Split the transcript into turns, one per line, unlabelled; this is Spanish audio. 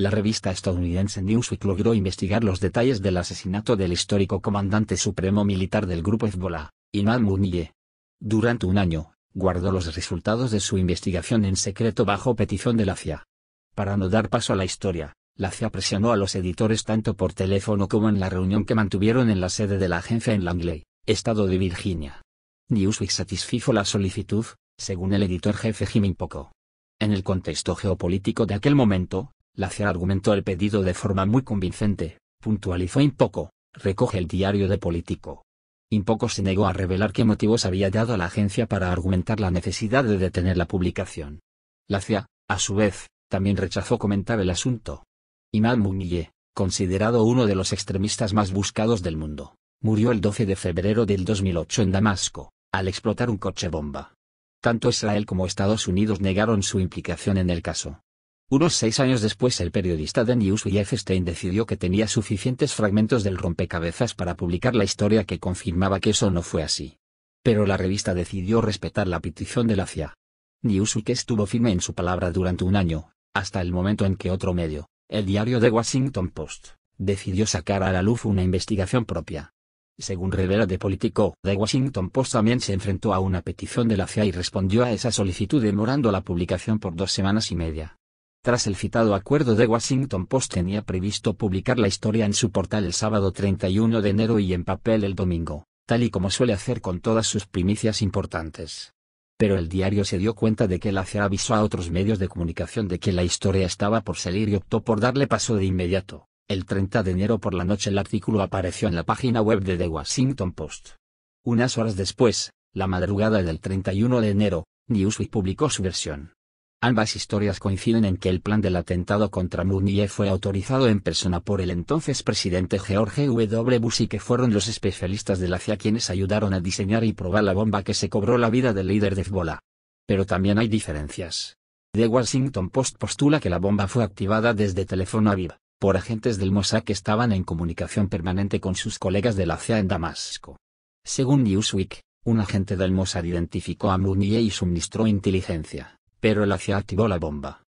La revista estadounidense Newsweek logró investigar los detalles del asesinato del histórico comandante supremo militar del grupo Hezbollah, Imam Munye. Durante un año, guardó los resultados de su investigación en secreto bajo petición de la CIA. Para no dar paso a la historia, la CIA presionó a los editores tanto por teléfono como en la reunión que mantuvieron en la sede de la agencia en Langley, estado de Virginia. Newsweek satisfizo la solicitud, según el editor jefe Jimmy Poco. En el contexto geopolítico de aquel momento, Lacia argumentó el pedido de forma muy convincente, puntualizó Impoco, recoge el diario de Político. Impoco se negó a revelar qué motivos había dado a la agencia para argumentar la necesidad de detener la publicación. Lacia, a su vez, también rechazó comentar el asunto. Imam Mungye, considerado uno de los extremistas más buscados del mundo, murió el 12 de febrero del 2008 en Damasco, al explotar un coche bomba. Tanto Israel como Estados Unidos negaron su implicación en el caso. Unos seis años después el periodista de F. Stein decidió que tenía suficientes fragmentos del rompecabezas para publicar la historia que confirmaba que eso no fue así. Pero la revista decidió respetar la petición de la CIA. Newsweek estuvo firme en su palabra durante un año, hasta el momento en que otro medio, el diario The Washington Post, decidió sacar a la luz una investigación propia. Según revela The Politico, The Washington Post también se enfrentó a una petición de la CIA y respondió a esa solicitud demorando la publicación por dos semanas y media. Tras el citado acuerdo de Washington Post tenía previsto publicar la historia en su portal el sábado 31 de enero y en papel el domingo, tal y como suele hacer con todas sus primicias importantes. Pero el diario se dio cuenta de que el hacía avisó a otros medios de comunicación de que la historia estaba por salir y optó por darle paso de inmediato. El 30 de enero por la noche el artículo apareció en la página web de The Washington Post. Unas horas después, la madrugada del 31 de enero, Newsweek publicó su versión. Ambas historias coinciden en que el plan del atentado contra Munier fue autorizado en persona por el entonces presidente George W. Bush y que fueron los especialistas de la CIA quienes ayudaron a diseñar y probar la bomba que se cobró la vida del líder de Hezbollah. Pero también hay diferencias. The Washington Post postula que la bomba fue activada desde teléfono Aviv, por agentes del Mossad que estaban en comunicación permanente con sus colegas de la CIA en Damasco. Según Newsweek, un agente del Mossad identificó a Mounier y suministró inteligencia pero el hacia activó la bomba.